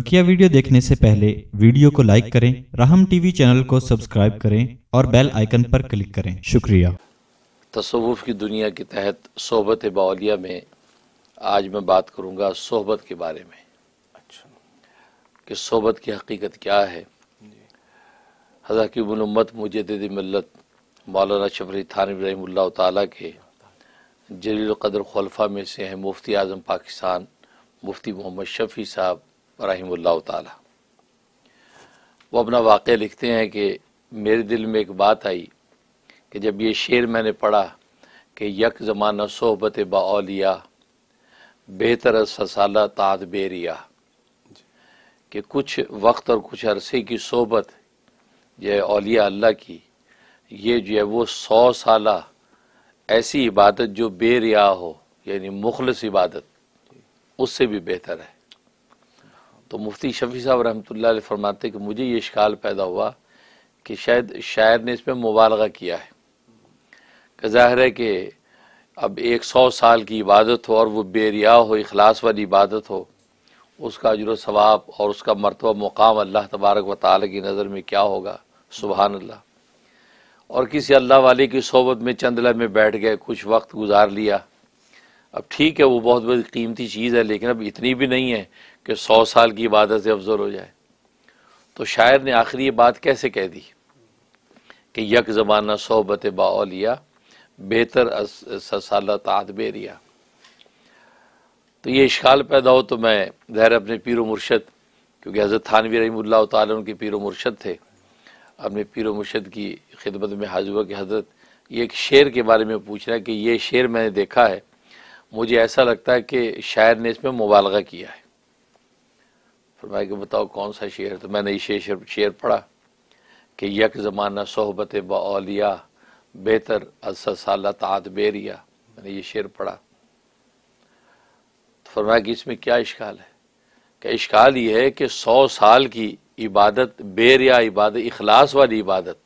बकिया वीडियो देखने से पहले वीडियो को लाइक करें राहम टीवी चैनल को सब्सक्राइब करें और बेल आइकन पर क्लिक करें शुक्रिया तसवुफ़ की दुनिया के तहत सोहबत बाउलिया में आज मैं बात करूंगा सोहबत के बारे में अच्छा कि सोहबत की हकीकत क्या है हज़ा की उम्मत मिलत मौलाना शफरी थान रहीम के जलील कदर खलफा में से हैं मुफ्ती आज़म पाकिस्तान मुफ्ती मोहम्मद शफ़ी साहब रही वो अपना वाक़ लिखते हैं कि मेरे दिल में एक बात आई कि जब ये शेर मैंने पढ़ा कि यक ज़माना सोहबत बाओलिया बेहतर ससाला ताद बेरिया कि कुछ वक्त और कुछ अरसे की सोबत जो है अलिया अल्लाह की ये जो है वो सौ साल ऐसी इबादत जो बेरिया हो यानी मुखलस इबादत उससे भी बेहतर है तो मुफ्ती शफी साहब रहमत फरमाते कि मुझे ये शिकाल पैदा हुआ कि शायद शायर ने इसमें मुबालगा किया है कि ज़ाहिर है कि अब एक सौ साल की इबादत हो और वह बेरिया हो अखलास वाली इबादत हो उसका अजर स्वाब और उसका मरतबा मुकाम अल्लाह तबारक व ताल की नज़र में क्या होगा सुबह अल्लाह और किसी अल्लाह वाले की सोबत में चंदला में बैठ गए कुछ वक्त गुजार लिया अब ठीक है वो बहुत बड़ी कीमती चीज़ है लेकिन अब इतनी भी नहीं है कि सौ साल की इबादत अफजल हो जाए तो शायर ने आखिरी ये बात कैसे कह दी कि यक ज़माना सोबत बाओलिया बेहतर साल तातबेरिया तो ये इश्काल पैदा हो तो मैं ज़हर अपने पीर मुर्शद क्योंकि हज़रत थानवी रही तुम के पीर मुर्शद थे अपने पीर मुर्शद की खिदमत में हाजुआ के हज़रत ये एक शेर के बारे में पूछ रहा है कि ये शेर मैंने देखा है मुझे ऐसा लगता है कि शायर ने इसमें मुबालगा किया है फरमाया कि बताओ कौन सा शेर तो मैंने ये शेर शेर पढ़ा कि यक ज़माना सोहबत बलिया बेहतर असा साल तात बेरिया मैंने ये शेर पढ़ा तो फरमाया कि इसमें क्या इश्काल है क्या इश्काल ये है कि सौ साल की इबादत बेरिया इबादत इखलास वाली इबादत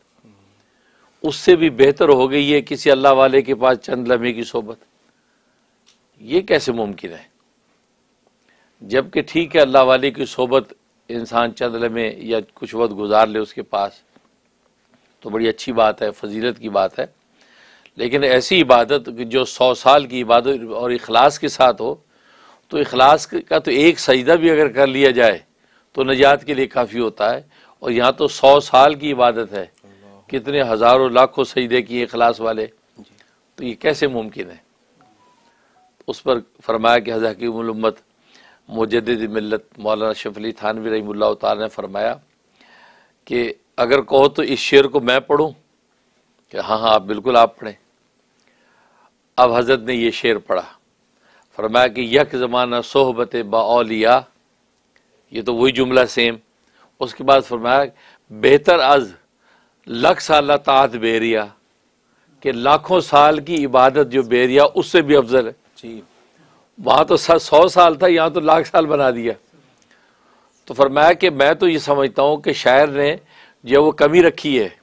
उससे भी बेहतर हो गई है किसी अल्लाह वाले के पास चंद लम्हे की सोहबत ये कैसे मुमकिन है जबकि ठीक है अल्लाह वाले की सोबत इंसान चंद में या कुछ वक्त गुजार ले उसके पास तो बड़ी अच्छी बात है फजीलत की बात है लेकिन ऐसी इबादत जो सौ साल की इबादत और अखलास के साथ हो तो अखलास का तो एक सजदा भी अगर कर लिया जाए तो नजात के लिए काफ़ी होता है और यहाँ तो सौ साल की इबादत है कितने हज़ारों लाखों सजदे किए अखलास वाले तो ये कैसे मुमकिन है उस पर फरमाया कि हज़र हकीमत मुजद मिलत मौलाना शफली थानवी रही तार ने फरमाया कि अगर कहो तो इस शेर को मैं पढ़ूँ कि हाँ हाँ आप बिल्कुल आप पढ़ें अब हजरत ने यह शेर पढ़ा फरमाया कि यक ज़माना सोहबत बाओलिया ये तो वही जुमला सेम उसके बाद फरमाया बेहतर अज लख साल तात बेरिया के लाखों साल की इबादत जो बेरिया उससे भी अफजल है वहाँ तो सौ साल था यहाँ तो लाख साल बना दिया तो फरमाया कि मैं तो ये समझता हूँ कि शायर ने जो वो कमी रखी है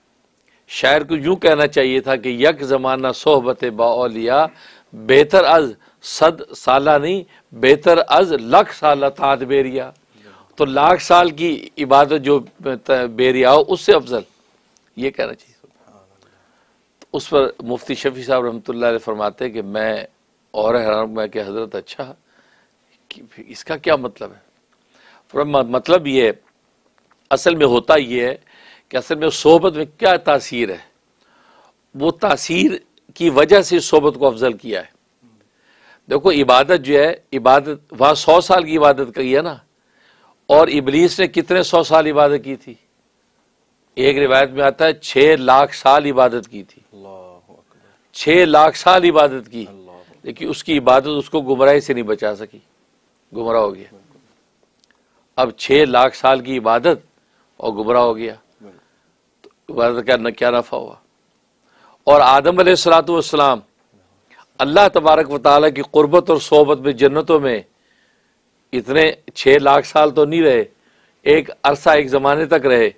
शायर को यूँ कहना चाहिए था कि यक ज़माना सोहबत बालिया बेहतर अज सद साला नहीं बेहतर अज लख साल तात बेरिया तो लाख साल की इबादत जो बेरिया हो उससे अफजल ये कहना चाहिए तो उस पर मुफ्ती शफी साहब रहमत फरमाते कि मैं और हैरान हुआ कि हज़रत अच्छा कि इसका क्या मतलब है मतलब ये असल में होता ये है कि असल में सोहबत में क्या तासीर है वो तासीर की वजह से सोहबत को अफजल किया है देखो इबादत जो है इबादत वहाँ सौ साल की इबादत करी है ना और इबलीस ने कितने सौ साल इबादत की थी एक रिवायत में आता है छः लाख साल इबादत की थी छः लाख साल इबादत की लेकिन उसकी इबादत उसको गुमराही से नहीं बचा सकी गुमराह हो गया अब छह लाख साल की इबादत और गुमराह हो गया तो इबादत का न क्या नफ़ा हुआ और आदम सलाम अल्लाह तबारक वाली की कुर्बत और सोहबत में जन्नतों में इतने छह लाख साल तो नहीं रहे एक अरसा एक ज़माने तक रहे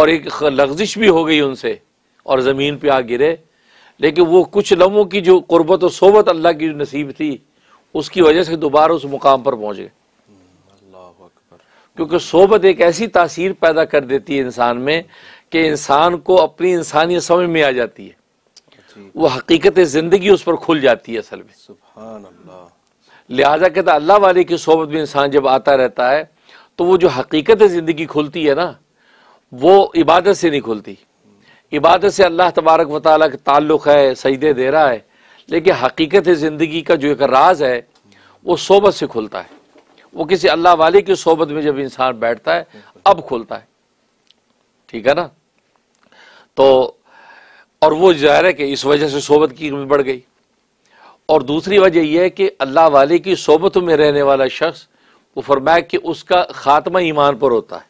और एक लग्जिश भी हो गई उनसे और ज़मीन पे आ गिरे लेकिन वो कुछ लम्हों की जो कुर्बत और सोबत अल्लाह की नसीब थी उसकी वजह से दोबारा उस मुकाम पर पहुंच गए क्योंकि सोबत एक ऐसी तासीर पैदा कर देती है इंसान में कि इंसान को अपनी इंसानियत समझ में आ जाती है वो हकीकत ज़िंदगी उस पर खुल जाती है असल में लिहाजा कहता अल्लाह वाले की सोबत में इंसान जब आता रहता है तो वो जो हकीकत ज़िंदगी खुलती है ना वो इबादत से नहीं खुलती इबादत से अल्लाह तबारक व का ताल्लुक़ है सजदे दे रहा है लेकिन हकीकत ज़िंदगी का जो एक राज है वो सोबत से खुलता है वो किसी अल्लाह वाले की सोबत में जब इंसान बैठता है अब खुलता है ठीक है ना तो और वो ज़ाहिर है कि इस वजह से सोबत की कीमत बढ़ गई और दूसरी वजह यह है कि अल्लाह वाले की सोबत में रहने वाला शख्स वो फरमाया कि उसका ख़ात्मा ईमान पर होता है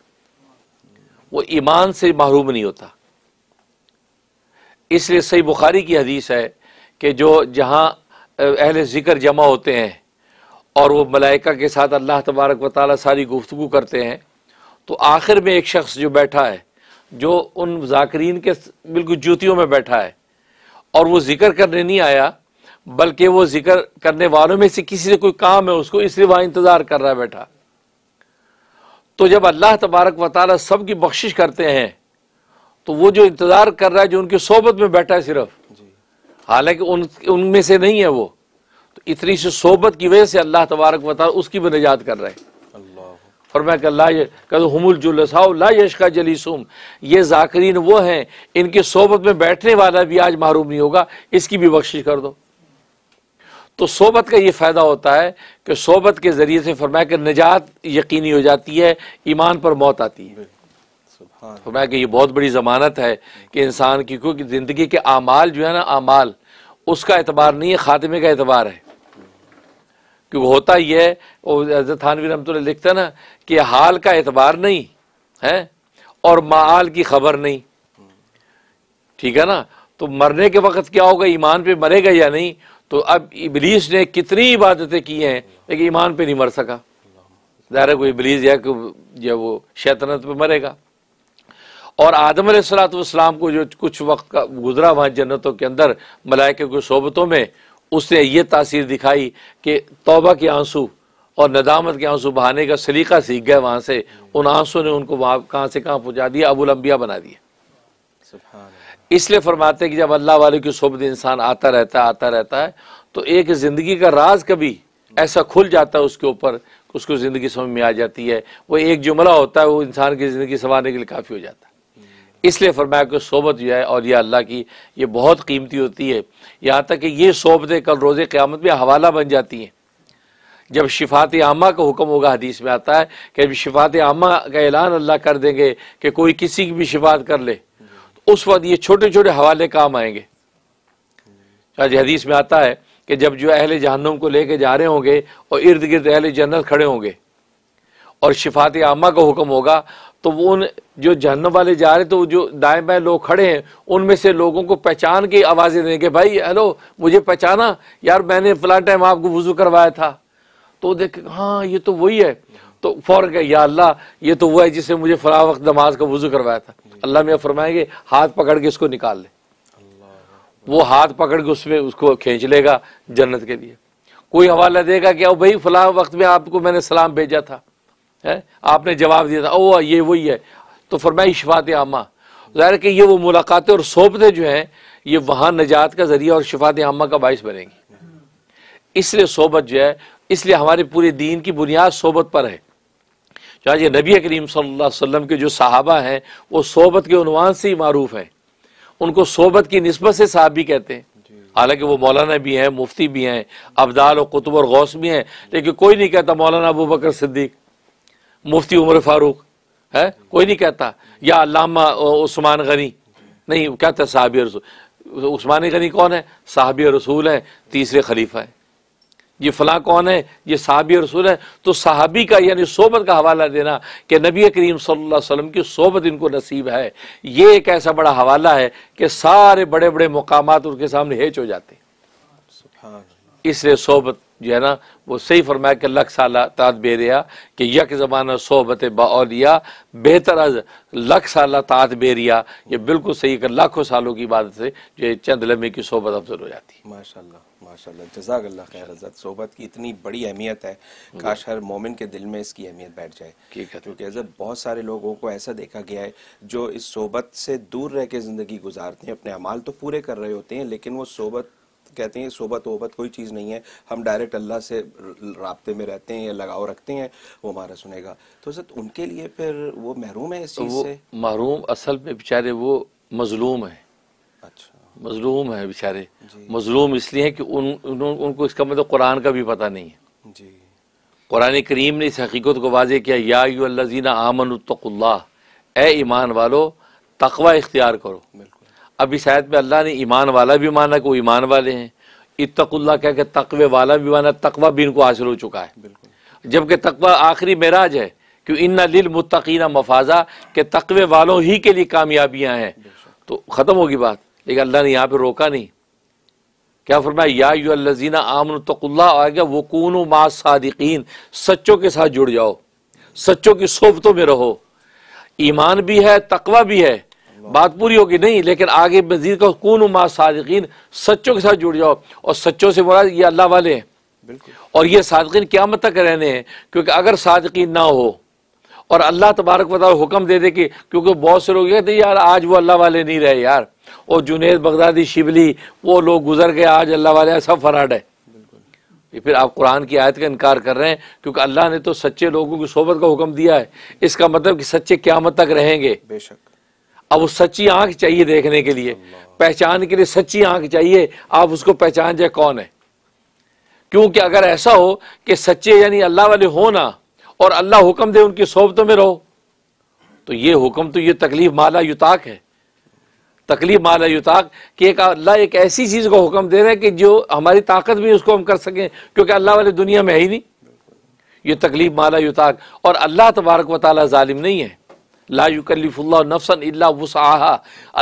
वो ईमान से महरूम नहीं होता इसलिए सही बुखारी की हदीस है कि जो जहाँ अहल ज़िक्र जमा होते हैं और वो मलाइका के साथ अल्लाह तबारक व ताली सारी गुफ्तु करते हैं तो आखिर में एक शख्स जो बैठा है जो उन जाकरीन के बिल्कुल जूतियों में बैठा है और वो ज़िक्र करने नहीं आया बल्कि वो ज़िक्र करने वालों में से किसी से कोई काम है उसको इसलिए वहाँ इंतज़ार कर रहा है बैठा तो जब अल्लाह तबारक व ताली सब की बख्शिश करते हैं तो वो जो इंतज़ार कर रहा है जो उनकी सोहबत में बैठा है सिर्फ हालांकि उन उनमें से नहीं है वो तो इतनी सी सोहबत की वजह से अल्लाह तबारक बता उसकी भी निजात कर रहे हैं और मैं ला यश का जलीसुम ये जाकरीन वो हैं इनके सोबत में बैठने वाला भी आज मारूम नहीं होगा इसकी भी बख्शिश कर दो तो सोबत का ये फ़ायदा होता है कि सोबत के ज़रिए से फरमाया कि निजात यकीनी हो जाती है ईमान पर मौत आती है फरमाया तो कि ये बहुत बड़ी ज़मानत है कि इंसान की क्योंकि ज़िंदगी के अमाल जो है ना अमाल उसका एतबार नहीं है ख़ात्मे का एतबार है क्योंकि होता ही है हजरत थानवी रमत लिखते ना कि हाल का एतबार नहीं है और माल की खबर नहीं ठीक है ना तो मरने के वक्त क्या होगा ईमान पे मरेगा या नहीं तो अब इबलीस ने कितनी इबादतें की हैं लेकिन ईमान पे नहीं मर सका ज़ाहिर कोई इबलीस या कि वो शैतनत पे मरेगा और आदम सलाम को जो कुछ वक्त का गुजरा वहाँ जन्नतों के अंदर मलाइके को सोबतों में उसने ये तासीर दिखाई कि तोबा के आंसू और नदामत के आंसू बहाने का सलीका सीख गए वहाँ से उन आंसू ने उनको वहाँ कहाँ से कहाँ पहुँचा दिया अबुलंबिया बना दिया इसलिए फरमाते हैं कि जब अल्लाह वाले की सोबत इंसान आता रहता है आता रहता है तो एक ज़िंदगी का राज कभी ऐसा खुल जाता है उसके ऊपर उसको ज़िंदगी समझ में आ जाती है वो एक जुमला होता है वो इंसान की ज़िंदगी संवारने के लिए काफ़ी हो जाता है इसलिए फरमाया कि सोबत जो है और यह अल्लाह की ये बहुत कीमती होती है यहाँ तक कि ये सोबतें कल रोज़ क़्यामत में हवाला बन जाती हैं जब शिफात आमा का हुक्म होगा हदीस में आता है कि जब शिफात आमा का ऐलान अल्लाह कर देंगे कि कोई किसी की भी शिफात कर ले तो उस वक्त ये छोटे छोटे हवाले काम आएंगे आज हदीस में आता है कि जब जो अहले जहन्नुम को लेके जा रहे होंगे और इर्द गिर्द अहले जन्नत खड़े होंगे और शिफात आमा का हुक्म होगा तो वो उन जो जहन वाले जा रहे तो जो दाएं बाएं लोग खड़े हैं उनमें से लोगों को पहचान के आवाज़ें देंगे भाई हेलो मुझे पहचाना यार मैंने फला टाइम आपको वजू करवाया था तो देख हाँ ये तो वही है तो फौर कह या अल्लाह ये तो वो है जिसने मुझे फला वक्त नमाज का वजू करवाया था अल्लाह में फरमाएंगे हाथ पकड़ के इसको निकाल ले वो हाथ पकड़ के उसमें उसको खींच लेगा जन्नत के लिए कोई हवाला देगा कि भाई फला वक्त में आपको मैंने सलाम भेजा था है आपने जवाब दिया था ओ ये वही है तो फरमाई शफात आमा ज़ाहिर कि ये वो मुलाकातें और सोबतें जो हैं ये वहाँ नजात का ज़रिया और शफात आमा का बायस बनेंगी इसलिए सोबत जो है इसलिए हमारे पूरे दीन की बुनियाद सोबत पर है चाहे ये नबी करीम वसल्लम के जो सहाबा हैं वो सोबत के उनवान से ही मरूफ़ हैं उनको सोबत की नस्बत से साहब भी कहते हैं हालांकि वो मौलाना भी हैं मुफ्ती भी हैं अब्दाल और कुतुब और गौस भी हैं लेकिन कोई नहीं कहता मौलाना अबू बकर सिद्दीक मुफ्ती उमर फारूक है कोई नहीं कहता या अलामा उस्मान गनी नहीं कहता साहबी रसूल तो उस्मान गनी कौन है साहबी रसूल है तीसरे खलीफा है ये फला कौन है ये साहबी रसूल है तो साहबी का यानी सोबत का हवाला देना कि नबी करीम सल्लल्लाहु अलैहि वसल्लम की सोबत इनको नसीब है ये एक ऐसा बड़ा हवाला है कि सारे बड़े बड़े मकाम उनके सामने हेच हो जाते इसलिए सोबत जो है ना वो सही फरमाया कि लख साल ताद बेरिया कि यक ज़माना सोबत बालिया बेहतर अज लख साल तात बेरिया ये बिल्कुल सही कर लाखों सालों की बात से जो चंद लम्हे की सोबत अफजल हो जाती है माशा माशा जजाकल्ला खैर हजरत सोबत की इतनी बड़ी अहमियत है काश हर मोमिन के दिल में इसकी अहमियत बैठ जाए क्योंकि हजरत बहुत सारे लोगों को ऐसा देखा गया है जो इस सोबत से दूर रह के ज़िंदगी गुजारते हैं अपने अमाल तो पूरे कर रहे होते हैं लेकिन वो सोबत कहते हैं सोबत वोबत कोई चीज़ नहीं है हम डायरेक्ट अल्लाह से रबते में रहते हैं या लगाव रखते हैं वो हमारा सुनेगा तो सर उनके लिए फिर वो महरूम है इस तो चीज़ से महरूम असल में बेचारे वो मजलूम है अच्छा मजलूम है बेचारे मजलूम इसलिए कि उन, उन, उनको इसका मतलब कुरान का भी पता नहीं है जी कुरान करीम ने इस हकीकत को वाजे किया या यूल्लिन आमन ए ईमान वालो तकवा इख्तियार करो बिल्कुल अभी शायद में अल्लाह ने ईमान वाला भी माना कि वो ईमान वाले हैं इतकुल्ला कह के तकवे वाला भी माना तकवा भी इनको हासिल हो चुका है जबकि तकवा आखिरी मेराज है कि इन लिल मुतकीना मफाजा के तकवे वालों ही के लिए कामयाबियां हैं तो ख़त्म होगी बात लेकिन अल्लाह ने यहाँ पर रोका नहीं क्या फरमाया या आमन तकुल्ला आ गया वो कून मा सादिकीन सच्चों के साथ जुड़ जाओ सच्चों की सोबतों में रहो ईमान भी है तकवा भी है बात पूरी होगी नहीं लेकिन आगे मजीद का कौन उमा सादकिन सच्चों के साथ जुड़ जाओ और सच्चों से बोला ये अल्लाह वाले हैं और ये सादकिन मत तक रहने हैं क्योंकि अगर सादकिन ना हो और अल्लाह तबारक बताओ हुक्म दे दे कि क्योंकि बहुत से लोग कहते यार आज वो अल्लाह वाले नहीं रहे यार और जुनेद बगदादी शिबली वो लोग गुजर गए आज अल्लाह वाले सब फराड है ये फिर आप कुरान की आयत का इनकार कर रहे हैं क्योंकि अल्लाह ने तो सच्चे लोगों की सोबत का हुक्म दिया है इसका मतलब कि सच्चे क्यामत तक रहेंगे बेशक अब वो सच्ची आंख चाहिए देखने के लिए पहचान के लिए सच्ची आंख चाहिए आप उसको पहचान जाए कौन है क्योंकि अगर ऐसा हो कि सच्चे यानी अल्लाह वाले हो ना और अल्लाह हुक्म दे उनकी सोबतों में रहो तो ये हुक्म तो ये तकलीफ माला युताक है तकलीफ माला युताक कि एक अल्लाह एक ऐसी चीज़ को हुक्म दे रहे हैं कि जो हमारी ताकत भी उसको हम कर सकें क्योंकि अल्लाह वाले दुनिया में है ही नहीं ये तकलीफ माला युताक और अल्लाह तबारक वाली ालिम नहीं है ला युकल्लिफ़ुल्ला नफसन इल्ला वसाहा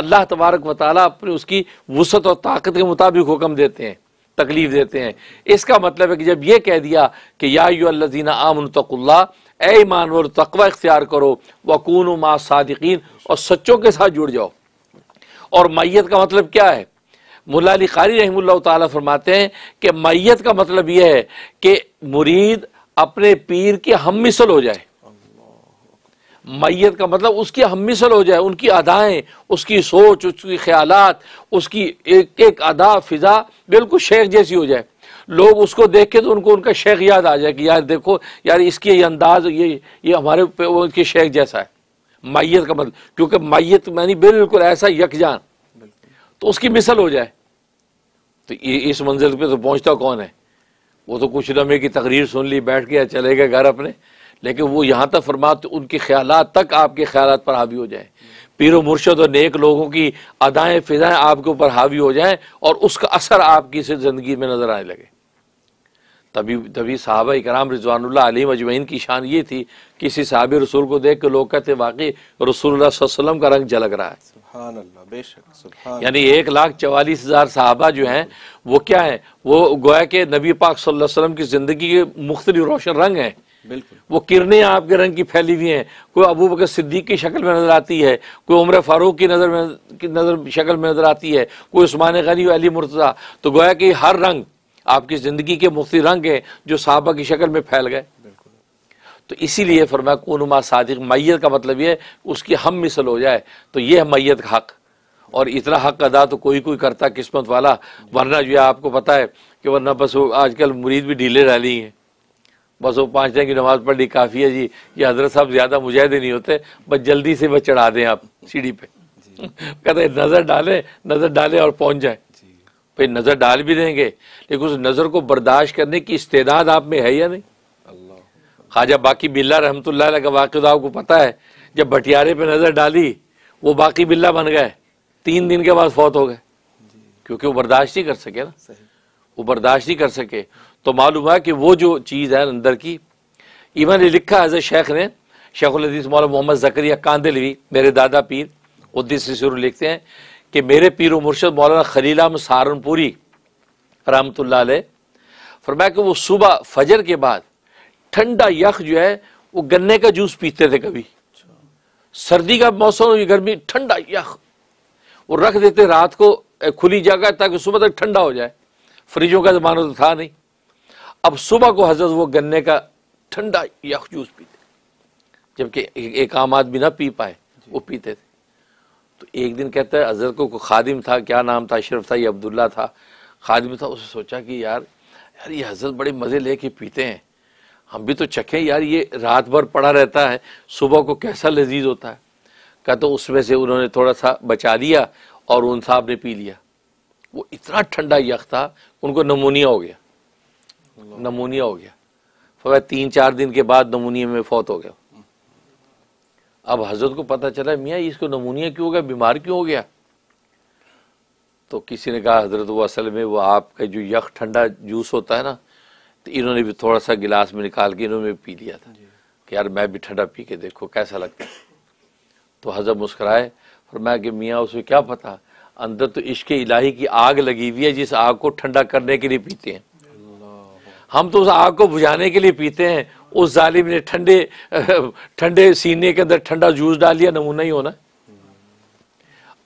अल्लाह तबारक व ताली अपने उसकी वसत और ताकत के मुताबिक हुक्म देते हैं तकलीफ़ देते हैं इसका मतलब है कि जब यह कह दिया कि याजीना आमन तकुल्ला ए ईमानवर तकवा इख्तियार करो वकून मा सादिकीन और सच्चों के साथ जुड़ जाओ और मैत का मतलब क्या है मुलाली खारी रही तरमाते फरमाते हैं कि मैत का मतलब यह है कि मुरीद अपने पीर के हम मिसल हो जाए मैत का मतलब उसकी हम मिसल हो जाए उनकी अदाएँ उसकी सोच उसकी ख्याल उसकी एक एक अदा फ़िज़ा बिल्कुल शेख जैसी हो जाए लोग उसको देख के तो उनको उनका शेख याद आ जाए कि यार देखो यार इसकी ये अंदाज ये ये हमारे उनके शेख जैसा है मैत का मतलब क्योंकि मैत मैंने बिल्कुल ऐसा यकजान तो उसकी मिसल हो जाए तो इस मंजिल पर तो पहुँचता कौन है वो तो कुछ लम्हे की तकरीर सुन ली बैठ गया चले गए घर अपने लेकिन वो यहाँ तक फरमा तो उनके ख्याल तक आपके ख्याल पर हावी हो जाए पीर मुर्शद और नेक लोगों की अदाएं फिजाएं आपके ऊपर हावी हो जाए और उसका असर आपकी से ज़िंदगी में नज़र आने लगे तभी तभी साहब कराम रिजवान अली अजमैन की शान ये थी कि इसी साहब रसूल को देख के लोग कहते वाकई रसूल का रंग झलक रहा है बेशक यानी एक लाख चवालीस हज़ार साहबा जो हैं वो क्या है वो गोया के नबी पाक सल्लल्लाहु अलैहि वसल्लम की ज़िंदगी के मुख्तलि रोशन रंग हैं बिल्कुल वो किरणें आपके रंग की फैली हुई हैं कोई अबू बकर सिद्दीक की शक्ल में नजर आती है कोई उम्र फारूक की नज़र में की नज़र शक्ल में नज़र आती है कोई उस्मान गनी अली मुर्तज़ा तो गोया कि हर रंग आपकी ज़िंदगी के मुख्त रंग हैं जो साहबा की शक्ल में फैल गए तो इसीलिए फरमा कोनुमा सादिक मैत का मतलब ये उसकी हम मिसल हो जाए तो ये है मैत का हक और इतना हक अदा तो कोई कोई करता किस्मत वाला वरना जो है आपको पता है कि वरना बस आजकल मुरीद भी ढीले डाली हैं बस वो पाँच टाइम की नमाज़ पढ़ ली काफ़ी है जी ये हजरत साहब ज़्यादा मुजाहिदे नहीं होते बस जल्दी से बस चढ़ा दें आप सीढ़ी पे कहते नज़र डालें नज़र डालें और पहुँच जाए फिर नज़र डाल भी देंगे लेकिन उस नज़र को बर्दाश्त करने की इस्तेदाद आप में है या नहीं ख्वाजा बाकी बिल्ला रहमत का वाक़ आपको पता है जब भटियारे पर नज़र डाली वो बाकी बिल्ला बन गए तीन दिन के बाद फौत हो गए क्योंकि वो बर्दाश्त नहीं कर सके ना वो बर्दाश्त नहीं कर सके तो मालूम है कि वो जो चीज़ है अंदर की इवन ये लिखा एज ए शेख ने शेखुलदीस मौल मोहम्मद जकरिया कांदिलवी मेरे दादा पीर उद्दीस सिसुर लिखते हैं कि मेरे पीर मुर्शद मौलाना खलीला सहारनपुरी रहमतुल्ला फरमाया कि वो सुबह फजर के बाद ठंडा यख जो है वो गन्ने का जूस पीते थे कभी सर्दी का मौसम हो गर्मी ठंडा यख वो रख देते रात को खुली जगह ताकि सुबह तक ठंडा हो जाए फ्रिजों का ज़माना तो था नहीं अब सुबह को हजरत वो गन्ने का ठंडा यख जूस पीते जबकि एक आम आदमी ना पी पाए वो पीते थे तो एक दिन कहता है हजरत को खादिम था क्या नाम था अशरफ था ये अब्दुल्ला था खादिम था उसे सोचा कि यार यार ये हजरत बड़े मज़े लेके पीते हैं हम भी तो चखें यार ये रात भर पड़ा रहता है सुबह को कैसा लजीज होता है कहते तो उसमें से उन्होंने थोड़ा सा बचा लिया और उन साहब ने पी लिया वो इतना ठंडा यख था उनको नमोनिया हो गया नमोनिया हो गया फवा तीन चार दिन के बाद नमोनिया में फौत हो गया अब हजरत को पता चला मियाँ इसको नमोनिया क्यों हो गया बीमार क्यों हो गया तो किसी ने कहा हजरत वो असल में वो आपका जो यख ठंडा जूस होता है ना तो इन्होंने भी थोड़ा सा गिलास में निकाल के इन्होंने पी लिया था कि यार मैं भी ठंडा पी के देखो कैसा लगता है तो हजरत मुस्कराए मैं कि मियाँ उसे क्या पता अंदर तो इश्क इलाही की आग लगी हुई है जिस आग को ठंडा करने के लिए पीते हैं हम तो उस आग को बुझाने के लिए पीते हैं उस जालिम ने ठंडे ठंडे सीने के अंदर ठंडा जूस डाल लिया नमूना ही होना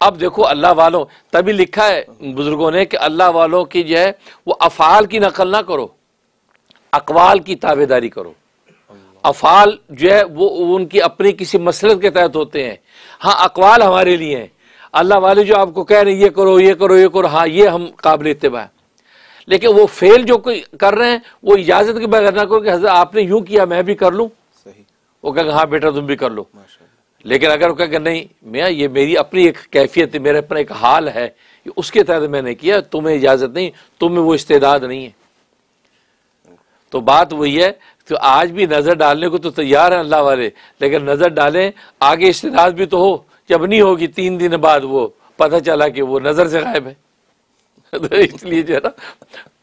अब देखो अल्लाह वालों तभी लिखा है बुजुर्गों ने कि अल्लाह वालों की जो है वो अफ़ाल की नकल ना करो अकवाल की ताबेदारी करो अफ़ाल जो है वो उनकी अपनी किसी मसलत के तहत होते हैं हाँ अकवाल हमारे लिए हैं अल्लाह वाले जो आपको कह रहे हैं ये करो ये करो ये करो हाँ ये हम काबिल इतबा है लेकिन वो फेल जो कोई कर रहे हैं वो इजाज़त के बगैर ना करो कि हजरत आपने यूं किया मैं भी कर लूँ वो कहेगा हाँ बेटा तुम भी कर लो लेकिन अगर वो कहेगा नहीं मैं ये मेरी अपनी एक कैफियत है मेरा अपना एक हाल है उसके तहत मैंने किया तुम्हें इजाज़त नहीं तुम्हें वो इस्तेदाद नहीं है तो बात वही है तो आज भी नज़र डालने को तो तैयार है अल्लाह वाले लेकिन नज़र डालें आगे इस्तेदाद भी तो हो जब नहीं होगी तीन दिन बाद वो पता चला कि वो नज़र से गायब है तो इसलिए जो है ना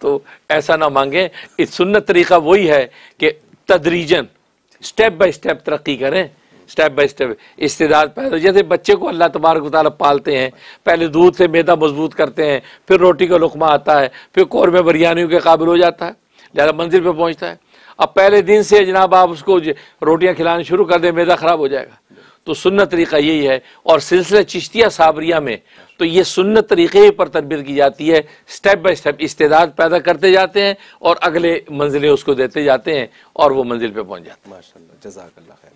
तो ऐसा ना मांगे इस सुन्नत तरीका वही है कि तदरीजन स्टेप बाय स्टेप तरक्की करें स्टेप बाय स्टेप इस्तेदाद पैदा जैसे बच्चे को अल्लाह तबारक ताली पालते हैं पहले दूध से मैदा मजबूत करते हैं फिर रोटी का लुकमा आता है फिर कौरमे बिरयानी के काबिल हो जाता है ज़्यादा मंजिल पर पहुँचता है अब पहले दिन से जनाब आप उसको रोटियाँ खिलानी शुरू कर दें मैदा ख़राब हो जाएगा तो सुन्नत तरीका यही है और सिलसिला चिश्तिया साबरिया में तो ये सुन्नत तरीक़े पर तरबियत की जाती है स्टेप बाय स्टेप इस्तेदाद पैदा करते जाते हैं और अगले मंजिलें उसको देते जाते हैं और वो मंजिल पर पहुंच जाते हैं माशा जजाकल्ला